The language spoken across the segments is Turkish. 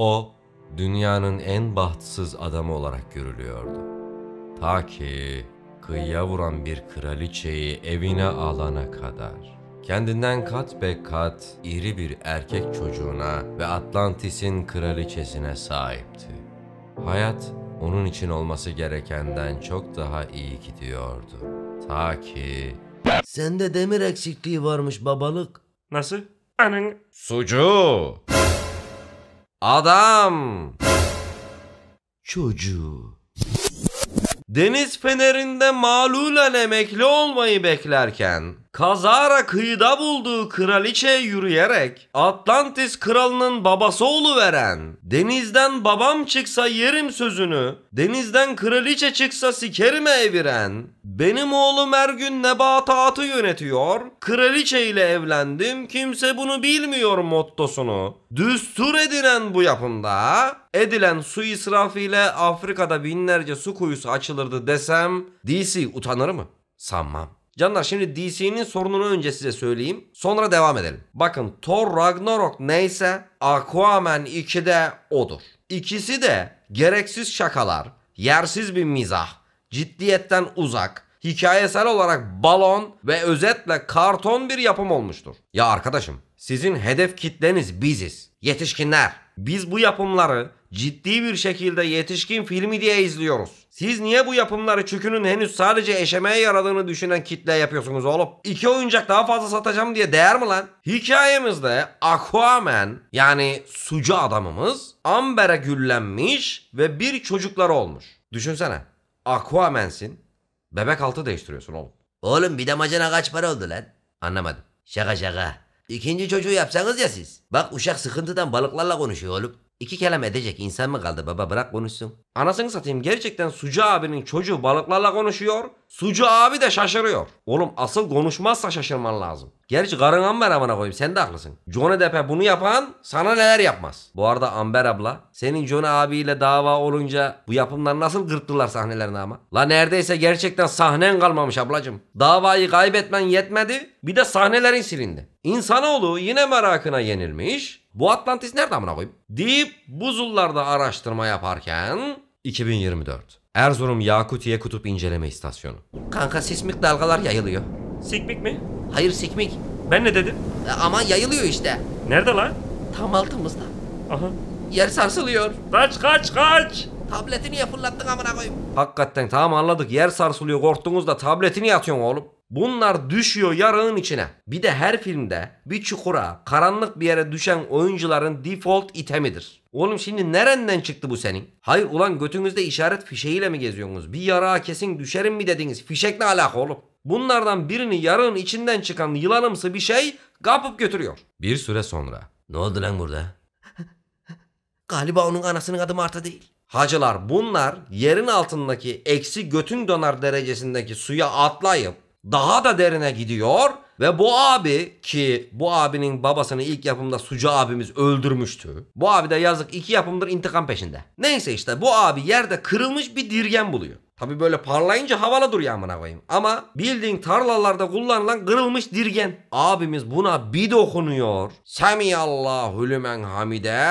O dünyanın en bahtsız adamı olarak görülüyordu. Ta ki kıyıya vuran bir kraliçeyi evine alana kadar. Kendinden kat be kat iri bir erkek çocuğuna ve Atlantis'in kraliçesine sahipti. Hayat onun için olması gerekenden çok daha iyi gidiyordu. Ta ki... Sende demir eksikliği varmış babalık. Nasıl? Anın... Sucu! Adam. Çocuğu. Deniz fenerinde malul emekli olmayı beklerken Kazara kıyıda bulduğu kraliçe yürüyerek Atlantis kralının babası oğlu veren denizden babam çıksa yerim sözünü denizden kraliçe çıksa sikerime eviren benim oğlum her gün nebatatı yönetiyor kraliçe ile evlendim kimse bunu bilmiyor mottosunu düstur edinen bu yapımda edilen su israfı ile Afrika'da binlerce su kuyusu açılırdı desem DC utanır mı? Sanmam. Canlar şimdi DC'nin sorununu önce size söyleyeyim. Sonra devam edelim. Bakın Thor Ragnarok neyse Aquaman 2'de odur. İkisi de gereksiz şakalar, yersiz bir mizah, ciddiyetten uzak, hikayesel olarak balon ve özetle karton bir yapım olmuştur. Ya arkadaşım sizin hedef kitleniz biziz. Yetişkinler. Biz bu yapımları ciddi bir şekilde yetişkin filmi diye izliyoruz. Siz niye bu yapımları çükünün henüz sadece eşemeye yaradığını düşünen kitle yapıyorsunuz oğlum? İki oyuncak daha fazla satacağım diye değer mi lan? Hikayemizde Aquaman yani sucu adamımız Amber'e güllenmiş ve bir çocukları olmuş. Düşünsene Aquaman'sin bebek altı değiştiriyorsun oğlum. Oğlum bir damacana kaç para oldu lan? Anlamadım. Şaka şaka. İkinci çocuğu yapsanız ya siz. Bak uşak sıkıntıdan balıklarla konuşuyor oğlum. İki kelam edecek insan mı kaldı baba bırak konuşsun. Anasını satayım gerçekten Sucu abinin çocuğu balıklarla konuşuyor. Sucu abi de şaşırıyor. Oğlum asıl konuşmazsa şaşırman lazım. Gerçi karın Amber amına koyayım sen de haklısın. Johnny Depp'e bunu yapan sana neler yapmaz. Bu arada Amber abla senin Johnny abiyle dava olunca bu yapımlar nasıl gırttılar sahnelerini ama. La neredeyse gerçekten sahnen kalmamış ablacım. Davayı kaybetmen yetmedi bir de sahnelerin silindi. İnsanoğlu yine merakına yenilmiş bu Atlantis nerede amına koyayım? Deyip buzullarda araştırma yaparken 2024. Erzurum Yakutiye Kutup İnceleme İstasyonu. Kanka sismik dalgalar yayılıyor. Sikmik mi? Hayır sikmik. Ben ne dedim? E, ama yayılıyor işte. Nerede lan? Tam altımızda. Aha. Yer sarsılıyor. Kaç kaç kaç. Tabletini ya fırlattın amına koyayım. Hakikaten tamam anladık. Yer sarsılıyor korktunuz da tabletini yatıyorsun oğlum. Bunlar düşüyor yarığın içine. Bir de her filmde bir çukura, karanlık bir yere düşen oyuncuların default itemidir. Oğlum şimdi nereden çıktı bu senin? Hayır ulan götünüzde işaret fişeğiyle mi geziyorsunuz? Bir yarağa kesin düşerim mi dediniz? Fişek ne alaka oğlum? Bunlardan birini yarığın içinden çıkan yılanımsı bir şey kapıp götürüyor. Bir süre sonra. Ne oldu lan burada? Galiba onun anasının adı Marta değil. Hacılar bunlar yerin altındaki eksi götün donar derecesindeki suya atlayıp daha da derine gidiyor ve bu abi ki bu abinin babasını ilk yapımda Sucu abimiz öldürmüştü. Bu abi de yazık iki yapımdır intikam peşinde. Neyse işte bu abi yerde kırılmış bir dirgen buluyor. Tabi böyle parlayınca havalı duruyor amına koyayım. Ama bildiğin tarlalarda kullanılan kırılmış dirgen. Abimiz buna bir dokunuyor. Semiyallahu lümen hamide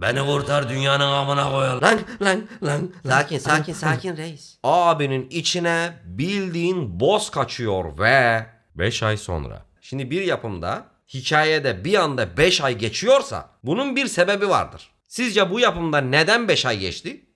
Beni kurtar dünyanın amına koyalım. Lan lan lan. Sakin sakin sakin reis. Abinin içine bildiğin boz kaçıyor ve 5 ay sonra. Şimdi bir yapımda hikayede bir anda 5 ay geçiyorsa bunun bir sebebi vardır. Sizce bu yapımda neden 5 ay geçti?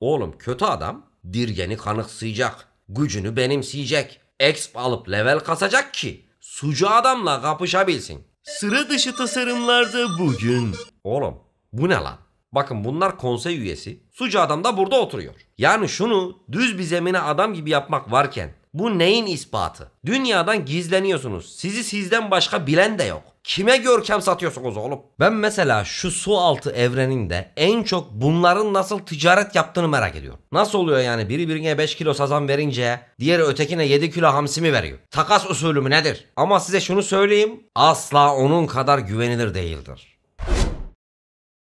Oğlum kötü adam dirgeni kanıksayacak. Gücünü benimseyecek. Exp alıp level kasacak ki sucu adamla kapışabilsin. Sıra dışı tasarımlarda bugün. Oğlum bu ne lan? Bakın bunlar konsey üyesi. Sucu adam da burada oturuyor. Yani şunu düz bir zemine adam gibi yapmak varken bu neyin ispatı? Dünyadan gizleniyorsunuz. Sizi sizden başka bilen de yok. Kime görkem satıyorsunuz oğlum? Ben mesela şu su altı evreninde en çok bunların nasıl ticaret yaptığını merak ediyorum. Nasıl oluyor yani biri birine 5 kilo sazan verince diğeri ötekine 7 kilo hamsi mi veriyor. Takas usulü mü nedir? Ama size şunu söyleyeyim asla onun kadar güvenilir değildir.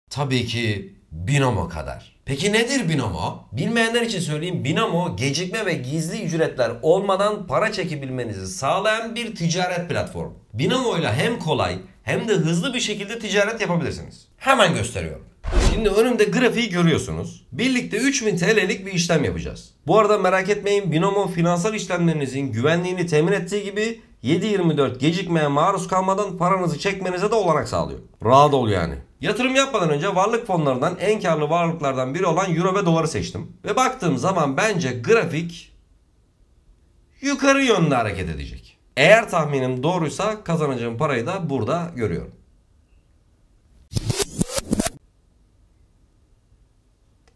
Tabii ki Binomo kadar. Peki nedir Binomo? Bilmeyenler için söyleyeyim Binomo gecikme ve gizli ücretler olmadan para çekebilmenizi sağlayan bir ticaret platformu. Binomo ile hem kolay hem de hızlı bir şekilde ticaret yapabilirsiniz. Hemen gösteriyorum. Şimdi önümde grafiği görüyorsunuz. Birlikte 3000 TL'lik bir işlem yapacağız. Bu arada merak etmeyin Binomo finansal işlemlerinizin güvenliğini temin ettiği gibi 7-24 gecikmeye maruz kalmadan paranızı çekmenize de olanak sağlıyor. Rahat ol yani. Yatırım yapmadan önce varlık fonlarından en karlı varlıklardan biri olan euro ve doları seçtim. Ve baktığım zaman bence grafik yukarı yönde hareket edecek. Eğer tahminim doğruysa kazanacağım parayı da burada görüyorum.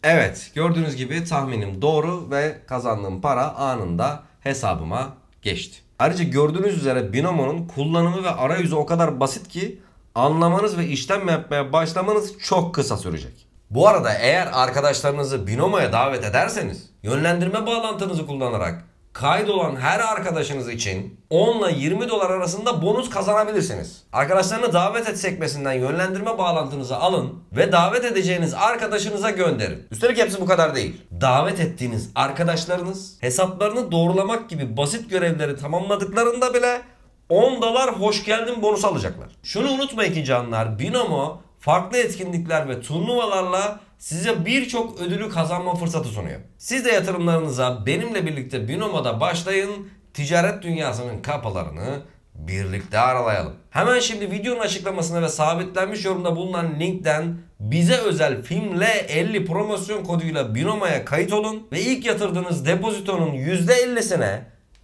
Evet gördüğünüz gibi tahminim doğru ve kazandığım para anında hesabıma geçti. Ayrıca gördüğünüz üzere Binomo'nun kullanımı ve arayüzü o kadar basit ki anlamanız ve işlem yapmaya başlamanız çok kısa sürecek. Bu arada eğer arkadaşlarınızı Binomo'ya davet ederseniz yönlendirme bağlantınızı kullanarak kaydolan her arkadaşınız için 10 ile 20 dolar arasında bonus kazanabilirsiniz. Arkadaşlarını davet et sekmesinden yönlendirme bağlantınızı alın ve davet edeceğiniz arkadaşınıza gönderin. Üstelik hepsi bu kadar değil. Davet ettiğiniz arkadaşlarınız hesaplarını doğrulamak gibi basit görevleri tamamladıklarında bile 10'dalar hoş geldin bonus alacaklar. Şunu unutmayın ki canlar Binomo farklı etkinlikler ve turnuvalarla size birçok ödülü kazanma fırsatı sunuyor. Siz de yatırımlarınıza benimle birlikte Binomo'da başlayın. Ticaret dünyasının kapılarını birlikte aralayalım. Hemen şimdi videonun açıklamasına ve sabitlenmiş yorumda bulunan linkten bize özel filmle 50 promosyon koduyla Binoma'ya kayıt olun ve ilk yatırdığınız depozitonun %50'sine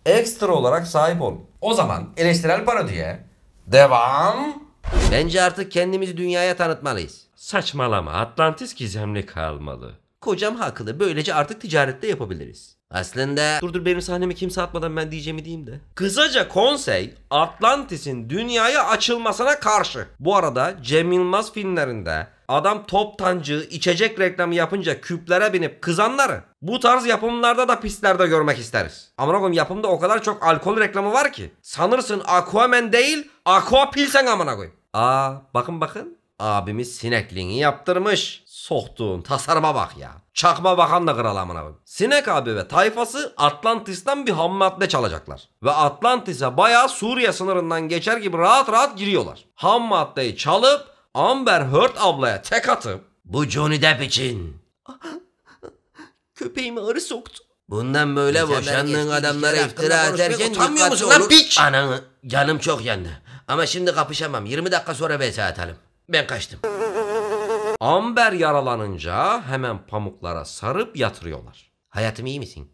ekstra olarak sahip olun. O zaman eleştirel parodiye devam. Bence artık kendimizi dünyaya tanıtmalıyız. Saçmalama Atlantis gizemli kalmalı. Kocam haklı böylece artık ticarette yapabiliriz. Aslında... Dur dur benim sahnemi kimse atmadan ben diyeceğimi diyeyim de. Kısaca konsey Atlantis'in dünyaya açılmasına karşı. Bu arada Cem Yılmaz filmlerinde Adam top tancığı içecek reklamı yapınca küplere binip kızanları bu tarz yapımlarda da pistlerde görmek isteriz. Ama koyayım yapımda o kadar çok alkol reklamı var ki. Sanırsın Aquaman değil Aqua Pilsen amına koyayım. Aa bakın bakın abimiz sinekliğini yaptırmış. Soktuğun tasarıma bak ya. Çakma bakan da kral amına koyayım. Sinek abi ve tayfası Atlantis'ten bir ham madde çalacaklar. Ve Atlantis'e bayağı Suriye sınırından geçer gibi rahat rahat giriyorlar. Ham maddeyi çalıp Amber Heard ablaya tek atıp bu Johnny Depp için köpeğimi arı soktu. Bundan böyle İnsanlar boşandığın geçtiği adamlara şey iftira ederken konuşmaya utanmıyor dikkatli musun lan ol. piç? Ananı canım çok yandı. Ama şimdi kapışamam. 20 dakika sonra vs atalım. Ben kaçtım. Amber yaralanınca hemen pamuklara sarıp yatırıyorlar. Hayatım iyi misin?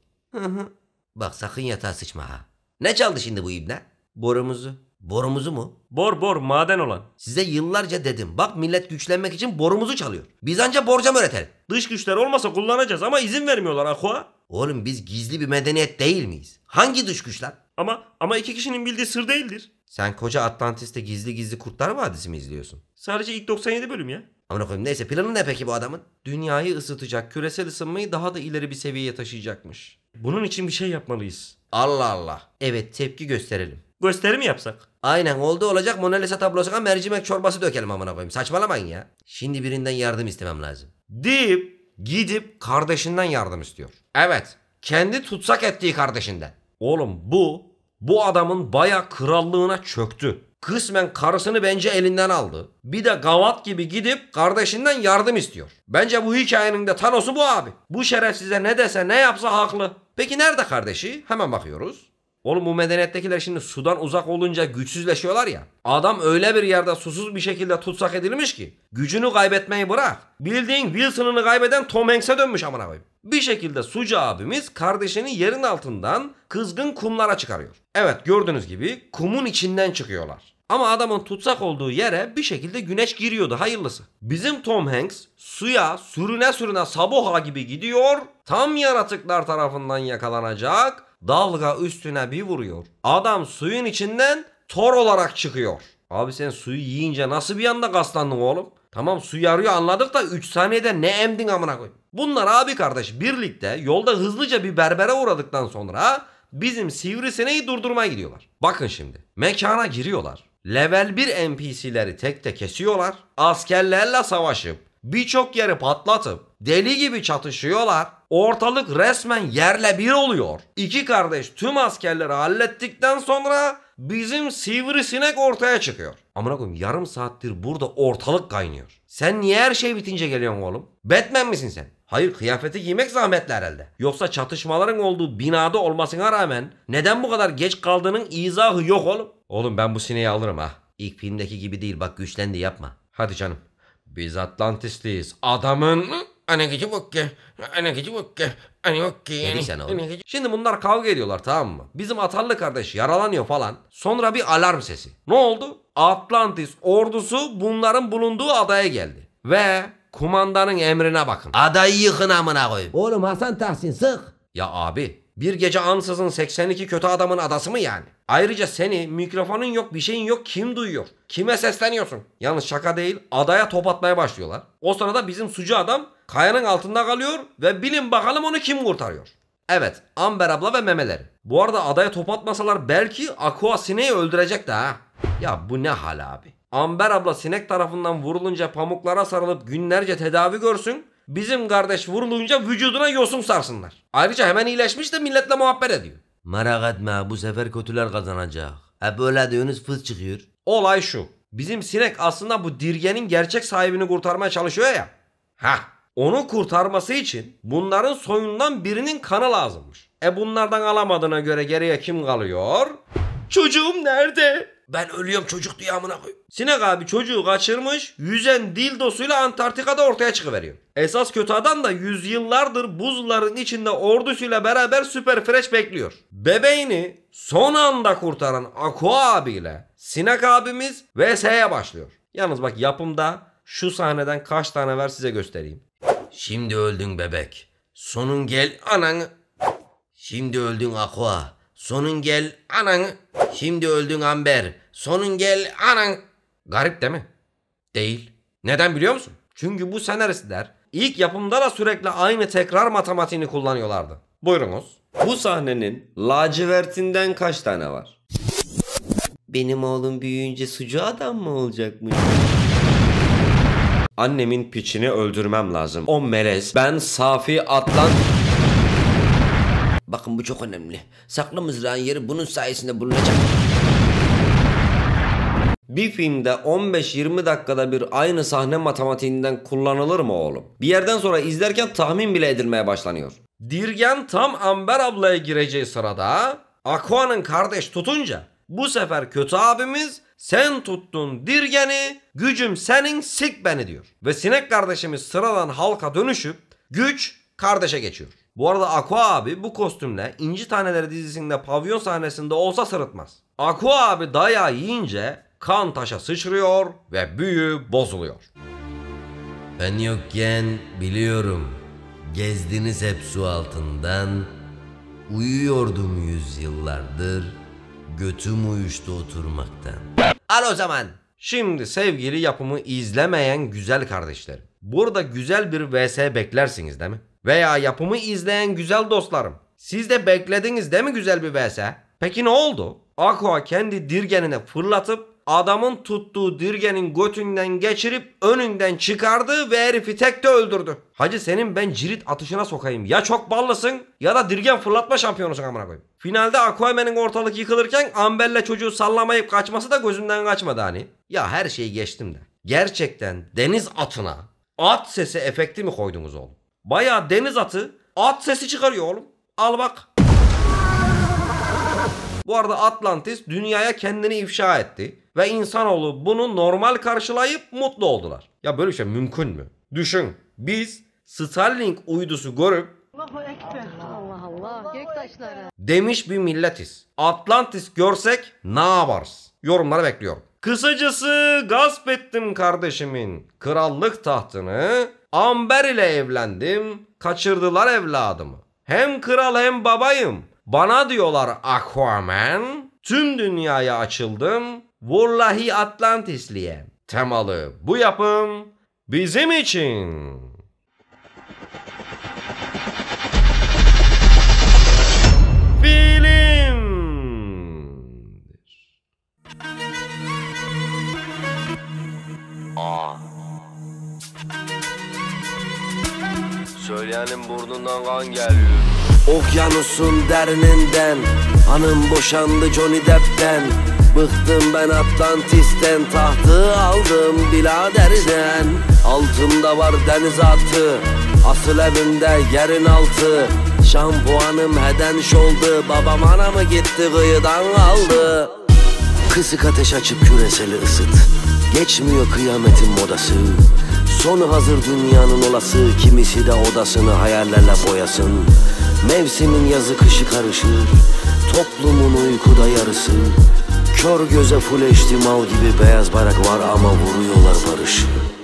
Bak sakın yatağa sıçma ha. Ne çaldı şimdi bu ibne? Borumuzu. Borumuzu mu? Bor bor maden olan. Size yıllarca dedim. Bak millet güçlenmek için borumuzu çalıyor. Biz ancak borcam öğretelim. Dış güçler olmasa kullanacağız ama izin vermiyorlar Aqua. Oğlum biz gizli bir medeniyet değil miyiz? Hangi dış güçler? Ama ama iki kişinin bildiği sır değildir. Sen koca Atlantis'te gizli gizli Kurtlar Vadisi mi izliyorsun? Sadece ilk 97 bölüm ya. Amına koyayım neyse planı ne peki bu adamın? Dünyayı ısıtacak, küresel ısınmayı daha da ileri bir seviyeye taşıyacakmış. Bunun için bir şey yapmalıyız. Allah Allah. Evet tepki gösterelim gösteri yapsak? Aynen oldu olacak Mona Lisa tablosuna mercimek çorbası dökelim amına koyayım. Saçmalamayın ya. Şimdi birinden yardım istemem lazım. Deyip gidip kardeşinden yardım istiyor. Evet. Kendi tutsak ettiği kardeşinden. Oğlum bu bu adamın baya krallığına çöktü. Kısmen karısını bence elinden aldı. Bir de gavat gibi gidip kardeşinden yardım istiyor. Bence bu hikayenin de Thanos'u bu abi. Bu şeref ne dese ne yapsa haklı. Peki nerede kardeşi? Hemen bakıyoruz. Oğlum bu medeniyettekiler şimdi sudan uzak olunca güçsüzleşiyorlar ya. Adam öyle bir yerde susuz bir şekilde tutsak edilmiş ki. Gücünü kaybetmeyi bırak. Bildiğin Wilson'ını kaybeden Tom Hanks'e dönmüş amına koyayım. Bir şekilde sucu abimiz kardeşini yerin altından kızgın kumlara çıkarıyor. Evet gördüğünüz gibi kumun içinden çıkıyorlar. Ama adamın tutsak olduğu yere bir şekilde güneş giriyordu hayırlısı. Bizim Tom Hanks suya sürüne sürüne sabuha gibi gidiyor. Tam yaratıklar tarafından yakalanacak Dalga üstüne bir vuruyor. Adam suyun içinden tor olarak çıkıyor. Abi sen suyu yiyince nasıl bir anda kaslandın oğlum? Tamam su yarıyor anladık da 3 saniyede ne emdin amına koy. Bunlar abi kardeş birlikte yolda hızlıca bir berbere uğradıktan sonra bizim sivrisineği durdurmaya gidiyorlar. Bakın şimdi mekana giriyorlar. Level 1 NPC'leri tek tek kesiyorlar. Askerlerle savaşıp birçok yeri patlatıp deli gibi çatışıyorlar. Ortalık resmen yerle bir oluyor. İki kardeş tüm askerleri hallettikten sonra bizim sivrisinek ortaya çıkıyor. Amına koyayım yarım saattir burada ortalık kaynıyor. Sen niye her şey bitince geliyorsun oğlum? Batman misin sen? Hayır kıyafeti giymek zahmetli herhalde. Yoksa çatışmaların olduğu binada olmasına rağmen neden bu kadar geç kaldığının izahı yok oğlum. Oğlum ben bu sineği alırım ha. İlk filmdeki gibi değil bak güçlendi yapma. Hadi canım. Biz Atlantisliyiz. Adamın... anne gece bak anne gece bak anne Ana yok ki. sen oğlum. Şimdi bunlar kavga ediyorlar tamam mı? Bizim atarlı kardeş yaralanıyor falan. Sonra bir alarm sesi. Ne oldu? Atlantis ordusu bunların bulunduğu adaya geldi. Ve kumandanın emrine bakın. Adayı yıkın amına koyun. Oğlum Hasan Tahsin sık. Ya abi bir gece ansızın 82 kötü adamın adası mı yani? Ayrıca seni mikrofonun yok bir şeyin yok kim duyuyor? Kime sesleniyorsun? Yalnız şaka değil adaya top atmaya başlıyorlar. O sırada bizim sucu adam kayanın altında kalıyor ve bilin bakalım onu kim kurtarıyor? Evet Amber abla ve memeleri. Bu arada adaya top atmasalar belki Aqua sineği öldürecek de ha. Ya bu ne hal abi? Amber abla sinek tarafından vurulunca pamuklara sarılıp günlerce tedavi görsün. Bizim kardeş vurulunca vücuduna yosun sarsınlar. Ayrıca hemen iyileşmiş de milletle muhabbet ediyor. Merak etme bu sefer kötüler kazanacak. Hep öyle diyorsunuz fız çıkıyor. Olay şu. Bizim sinek aslında bu dirgenin gerçek sahibini kurtarmaya çalışıyor ya. Ha, Onu kurtarması için bunların soyundan birinin kanı lazımmış. E bunlardan alamadığına göre geriye kim kalıyor? Çocuğum nerede? Ben ölüyorum çocuk diye amına koy. Sinek abi çocuğu kaçırmış, yüzen dildosuyla Antarktika'da ortaya çıkıveriyor. Esas kötü adam da yüzyıllardır buzların içinde ordusuyla beraber süper fresh bekliyor. Bebeğini son anda kurtaran Aqua abiyle Sinek abimiz VS'ye başlıyor. Yalnız bak yapımda şu sahneden kaç tane ver size göstereyim. Şimdi öldün bebek. Sonun gel ananı. Şimdi öldün Aqua. Sonun gel anan. Şimdi öldün Amber. Sonun gel anan. Garip değil mi? Değil. Neden biliyor musun? Çünkü bu senaristler ilk yapımda da sürekli aynı tekrar matematiğini kullanıyorlardı. Buyurunuz. Bu sahnenin lacivertinden kaç tane var? Benim oğlum büyüyünce sucu adam mı olacakmış? Annemin piçini öldürmem lazım. O melez. Ben Safi Atlant... Bakın bu çok önemli. Saklı mızrağın yeri bunun sayesinde bulunacak. Bir filmde 15-20 dakikada bir aynı sahne matematiğinden kullanılır mı oğlum? Bir yerden sonra izlerken tahmin bile edilmeye başlanıyor. Dirgen tam Amber ablaya gireceği sırada Aqua'nın kardeş tutunca bu sefer kötü abimiz sen tuttun dirgeni gücüm senin sik beni diyor. Ve sinek kardeşimiz sıradan halka dönüşüp güç kardeşe geçiyor. Bu arada Aqua abi bu kostümle İnci Taneleri dizisinde pavyon sahnesinde olsa sırıtmaz. Aqua abi daya yiyince kan taşa sıçrıyor ve büyü bozuluyor. Ben yokken biliyorum gezdiniz hep su altından uyuyordum yüzyıllardır götüm uyuştu oturmaktan. Al o zaman. Şimdi sevgili yapımı izlemeyen güzel kardeşlerim. Burada güzel bir vs beklersiniz değil mi? veya yapımı izleyen güzel dostlarım. Siz de beklediniz değil mi güzel bir vs? Peki ne oldu? Aqua kendi dirgenine fırlatıp adamın tuttuğu dirgenin götünden geçirip önünden çıkardı ve herifi tek de öldürdü. Hacı senin ben cirit atışına sokayım. Ya çok ballısın ya da dirgen fırlatma şampiyonusun amına koyayım. Finalde Aquaman'in ortalık yıkılırken Amber'le çocuğu sallamayıp kaçması da gözümden kaçmadı hani. Ya her şeyi geçtim de. Gerçekten deniz atına at sesi efekti mi koydunuz oğlum? Baya deniz atı at sesi çıkarıyor oğlum. Al bak. Bu arada Atlantis dünyaya kendini ifşa etti. Ve insanoğlu bunu normal karşılayıp mutlu oldular. Ya böyle bir şey mümkün mü? Düşün biz Starlink uydusu görüp Allahu Ekber. Allah Allah. Allah Demiş bir milletiz. Atlantis görsek ne yaparız? Yorumları bekliyorum. Kısacası gasp ettim kardeşimin krallık tahtını Amber ile evlendim. Kaçırdılar evladımı. Hem kral hem babayım. Bana diyorlar Aquaman. Tüm dünyaya açıldım. Vallahi Atlantisliyem. Temalı bu yapım bizim için. Senin burnundan kan geliyor Okyanusun derininden Hanım boşandı Johnny Depp'ten Bıktım ben Atlantis'ten Tahtı aldım biladerden Altımda var deniz atı Asıl evimde yerin altı Şampuanım heden oldu Babam anamı gitti kıyıdan aldı Kısık ateş açıp küreseli ısıt Geçmiyor kıyametin modası Sonu hazır dünyanın olası Kimisi de odasını hayallerle boyasın Mevsimin yazı kışı karışır Toplumun uykuda yarısı Kör göze full mal gibi beyaz barak var ama vuruyorlar barışı